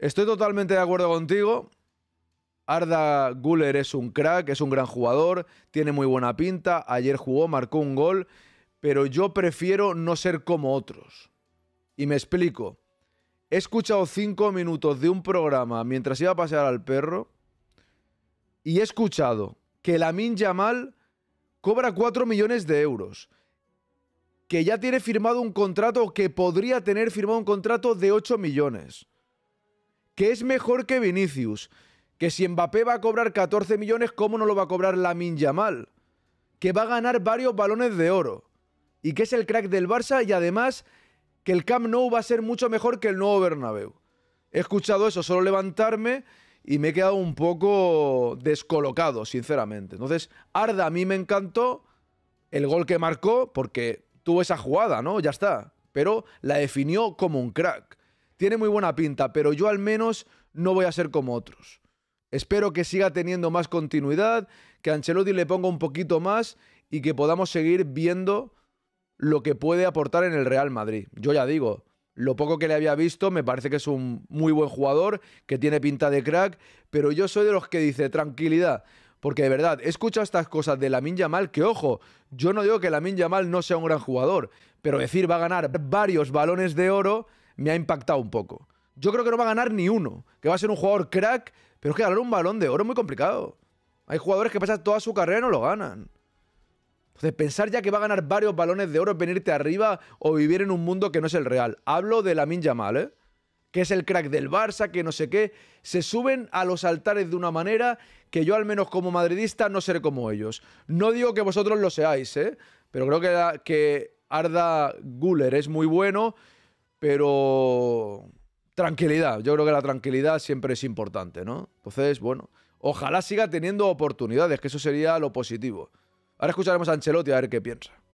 Estoy totalmente de acuerdo contigo. Arda Guller es un crack, es un gran jugador, tiene muy buena pinta. Ayer jugó, marcó un gol, pero yo prefiero no ser como otros. Y me explico. He escuchado cinco minutos de un programa mientras iba a pasear al perro y he escuchado que Lamin Yamal cobra cuatro millones de euros, que ya tiene firmado un contrato, que podría tener firmado un contrato de ocho millones que es mejor que Vinicius, que si Mbappé va a cobrar 14 millones, ¿cómo no lo va a cobrar la Yamal? Que va a ganar varios balones de oro y que es el crack del Barça y además que el Camp Nou va a ser mucho mejor que el nuevo Bernabéu. He escuchado eso, solo levantarme y me he quedado un poco descolocado, sinceramente. Entonces, Arda a mí me encantó el gol que marcó porque tuvo esa jugada, ¿no? Ya está, pero la definió como un crack. Tiene muy buena pinta, pero yo al menos no voy a ser como otros. Espero que siga teniendo más continuidad, que Ancelotti le ponga un poquito más y que podamos seguir viendo lo que puede aportar en el Real Madrid. Yo ya digo, lo poco que le había visto me parece que es un muy buen jugador, que tiene pinta de crack, pero yo soy de los que dice tranquilidad. Porque de verdad, escucha estas cosas de Lamin Mal, que, ojo, yo no digo que Lamin Mal no sea un gran jugador, pero decir va a ganar varios balones de oro me ha impactado un poco. Yo creo que no va a ganar ni uno, que va a ser un jugador crack, pero es que ganar un balón de oro es muy complicado. Hay jugadores que pasan toda su carrera y no lo ganan. Entonces, pensar ya que va a ganar varios balones de oro es venirte arriba o vivir en un mundo que no es el real. Hablo de la Minjamal, ¿eh? que es el crack del Barça, que no sé qué, se suben a los altares de una manera que yo al menos como madridista no seré como ellos. No digo que vosotros lo seáis, ¿eh? pero creo que, que Arda Guller es muy bueno pero tranquilidad, yo creo que la tranquilidad siempre es importante, ¿no? Entonces, bueno, ojalá siga teniendo oportunidades, que eso sería lo positivo. Ahora escucharemos a Ancelotti a ver qué piensa.